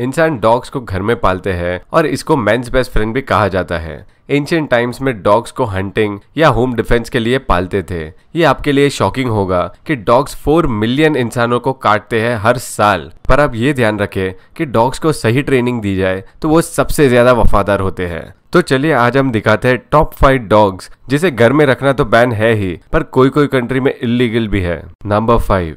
इंसान डॉग्स को घर में पालते हैं और इसको मैं बेस्ट फ्रेंड भी कहा जाता है एंशियंट टाइम्स में डॉग्स को हंटिंग या होम डिफेंस के लिए पालते थे ये आपके लिए शॉकिंग होगा कि डॉग्स फोर मिलियन इंसानों को काटते हैं हर साल पर आप ये ध्यान रखें कि डॉग्स को सही ट्रेनिंग दी जाए तो वो सबसे ज्यादा वफादार होते हैं तो चलिए आज हम दिखाते हैं टॉप फाइव डॉग्स जिसे घर में रखना तो बैन है ही पर कोई कोई कंट्री में इलीगल भी है नंबर फाइव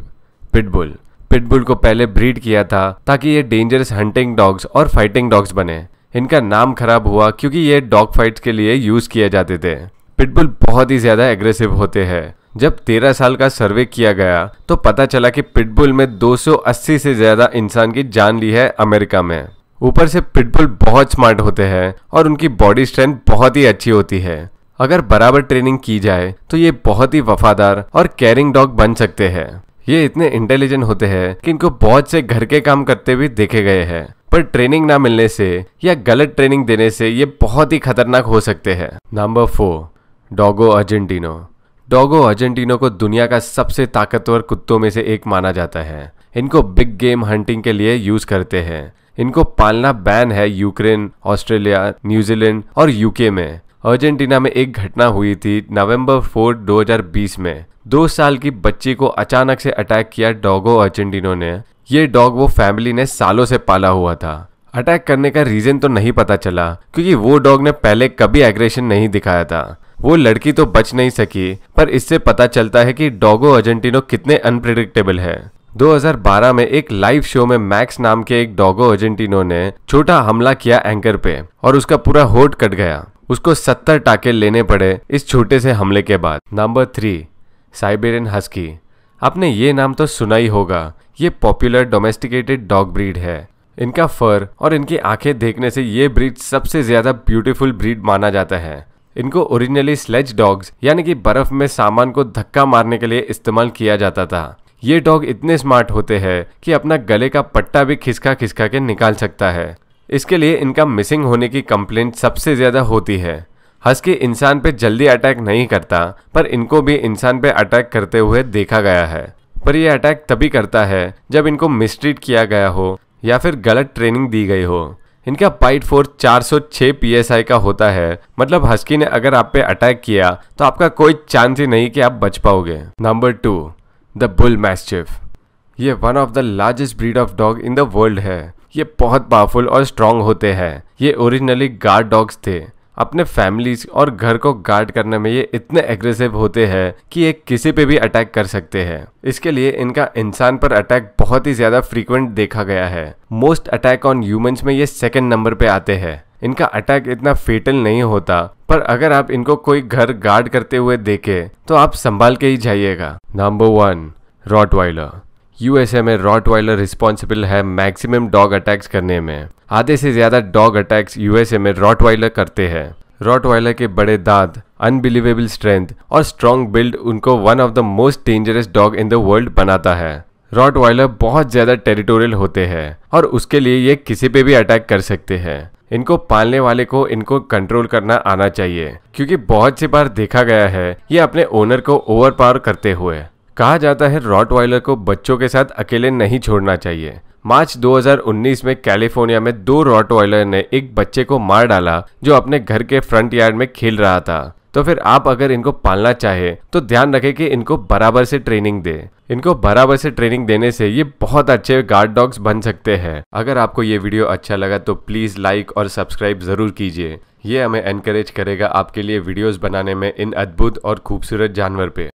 पिटबुल पिटबुल को पहले ब्रीड किया था ताकि ये डेंजरस हंटिंग डॉग्स और फाइटिंग डॉग्स बने इनका नाम खराब हुआ क्योंकि ये डॉग फाइट के लिए यूज किए जाते थे पिटबुल बहुत ही ज्यादा एग्रेसिव होते हैं जब 13 साल का सर्वे किया गया तो पता चला कि पिटबुल में 280 से ज्यादा इंसान की जान ली है अमेरिका में ऊपर से पिटबुल बहुत स्मार्ट होते हैं और उनकी बॉडी स्ट्रेंथ बहुत ही अच्छी होती है अगर बराबर ट्रेनिंग की जाए तो ये बहुत ही वफादार और केयरिंग डॉग बन सकते हैं ये इतने इंटेलिजेंट होते हैं कि इनको बहुत से घर के काम करते हुए देखे गए हैं पर ट्रेनिंग ना मिलने से या गलत ट्रेनिंग देने से ये बहुत ही खतरनाक हो सकते हैं number four Dogo Argentino Dogo Argentino को दुनिया का सबसे ताकतवर कुत्तों में से एक माना जाता है इनको बिग गेम हंटिंग के लिए यूज करते हैं इनको पालना बैन है यूक्रेन ऑस्ट्रेलिया न्यूजीलैंड और यूके में अर्जेंटीना में एक घटना हुई थी नवंबर 4, 2020 में दो साल की बच्ची को अचानक से अटैक किया डॉगो अर्जेंटिनो ने ये डॉग वो फैमिली ने सालों से पाला हुआ था अटैक करने का रीज़न तो नहीं पता चला क्योंकि वो डॉग ने पहले कभी एग्रेशन नहीं दिखाया था वो लड़की तो बच नहीं सकी पर इससे पता चलता है कि डॉगो अर्जेंटिनो कितने अनप्रिडिक्टेबल है 2012 में एक लाइव शो में मैक्स नाम के एक डॉगो अर्जेंटिनो ने छोटा हमला किया एंकर पे और उसका पूरा होट कट गया उसको सत्तर टाके लेने पड़े इस छोटे से हमले के बाद नंबर थ्री साइबेरियन हस्की आपने ये नाम तो सुना ही होगा ये पॉपुलर डोमेस्टिकेटेड डॉग ब्रीड है इनका फर और इनकी आंखें देखने से ये ब्रीड सबसे ज़्यादा ब्यूटीफुल ब्रीड माना जाता है इनको ओरिजिनली स्लेज डॉग्स यानी कि बर्फ में सामान को धक्का मारने के लिए इस्तेमाल किया जाता था ये डॉग इतने स्मार्ट होते हैं कि अपना गले का पट्टा भी खिसका खिसका के निकाल सकता है इसके लिए इनका मिसिंग होने की कंप्लेंट सबसे ज़्यादा होती है हस्की इंसान पे जल्दी अटैक नहीं करता पर इनको भी इंसान पे अटैक करते हुए देखा गया है पर यह अटैक तभी करता है जब इनको मिसट्रीट किया गया हो या फिर गलत ट्रेनिंग दी गई हो इनका पाइट फोर्स 406 सौ का होता है मतलब हस्की ने अगर आप पे अटैक किया तो आपका कोई चांस ही नहीं कि आप बच पाओगे number two the bull mastiff ये one of the largest breed of dog in the world है ये बहुत पावरफुल और स्ट्रांग होते हैं ये ओरिजिनली गार्ड डॉग्स थे अपने फैमिलीज और घर को गार्ड करने में ये इतने एग्रेसिव होते हैं कि ये किसी पे भी अटैक कर सकते हैं इसके लिए इनका इंसान पर अटैक बहुत ही ज़्यादा फ्रीक्वेंट देखा गया है मोस्ट अटैक ऑन ह्यूमंस में ये सेकेंड नंबर पे आते हैं इनका अटैक इतना फेटल नहीं होता पर अगर आप इनको कोई घर गार्ड करते हुए देखे तो आप संभाल के ही जाइएगा नंबर वन रॉटवाइलर यूएसए में रॉट वाइलर रिस्पॉन्सिबल है मैक्सिमम डॉग अटैक्स करने में आधे से ज़्यादा डॉग अटैक्स यूएसए में रॉट वाइलर करते हैं रॉट वाइलर के बड़े दांत अनबिलीवेबल स्ट्रेंथ और स्ट्रॉन्ग बिल्ड उनको one of the most dangerous dog in the world बनाता है रॉट वाइलर बहुत ज़्यादा टेरिटोरियल होते हैं और उसके लिए ये किसी पे भी अटैक कर सकते हैं इनको पालने वाले को इनको कंट्रोल करना आना चाहिए क्योंकि बहुत सी बार देखा गया है ये अपने ओनर को ओवर पावर करते हुए कहा जाता है रॉट को बच्चों के साथ अकेले नहीं छोड़ना चाहिए मार्च 2019 में कैलिफोर्निया में दो रॉट ने एक बच्चे को मार डाला जो अपने घर के फ्रंट यार्ड में खेल रहा था तो फिर आप अगर इनको पालना चाहे तो ध्यान रखें कि इनको बराबर से ट्रेनिंग दे इनको बराबर से ट्रेनिंग देने से ये बहुत अच्छे गार्ड डॉग्स बन सकते हैं अगर आपको ये वीडियो अच्छा लगा तो प्लीज़ लाइक और सब्सक्राइब ज़रूर कीजिए ये हमें एनकरेज करेगा आपके लिए वीडियोस बनाने में इन अद्भुत और खूबसूरत जानवर पे